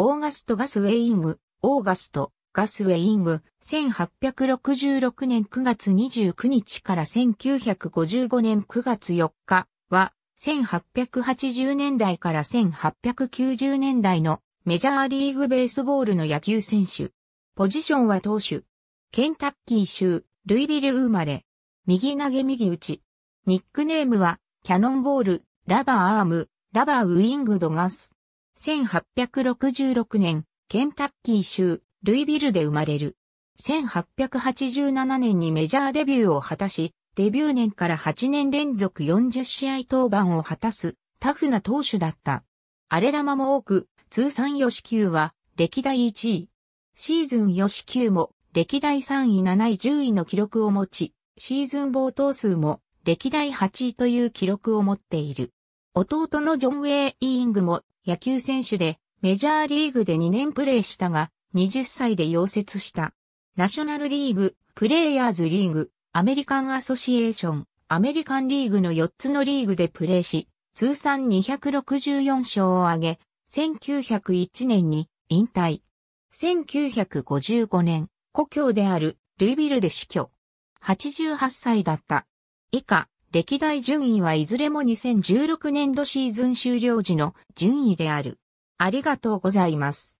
オーガスト・ガスウェイング、オーガスト、ガスウェイング、1866年9月29日から1955年9月4日は、1880年代から1890年代のメジャーリーグベースボールの野球選手。ポジションは投手。ケンタッキー州、ルイビル生まれ。右投げ右打ち。ニックネームは、キャノンボール、ラバーアーム、ラバーウィングドガス。1866年、ケンタッキー州、ルイビルで生まれる。1887年にメジャーデビューを果たし、デビュー年から8年連続40試合登板を果たすタフな投手だった。荒れ玉も多く、通算し球は歴代1位。シーズンし球も歴代3位7位10位の記録を持ち、シーズン冒頭数も歴代8位という記録を持っている。弟のジョン・ウェイ・イーイングも野球選手で、メジャーリーグで2年プレーしたが、20歳で溶接した。ナショナルリーグ、プレイヤーズリーグ、アメリカンアソシエーション、アメリカンリーグの4つのリーグでプレーし、通算264勝を挙げ、1901年に引退。1955年、故郷であるルイビルで死去。88歳だった。以下、歴代順位はいずれも2016年度シーズン終了時の順位である。ありがとうございます。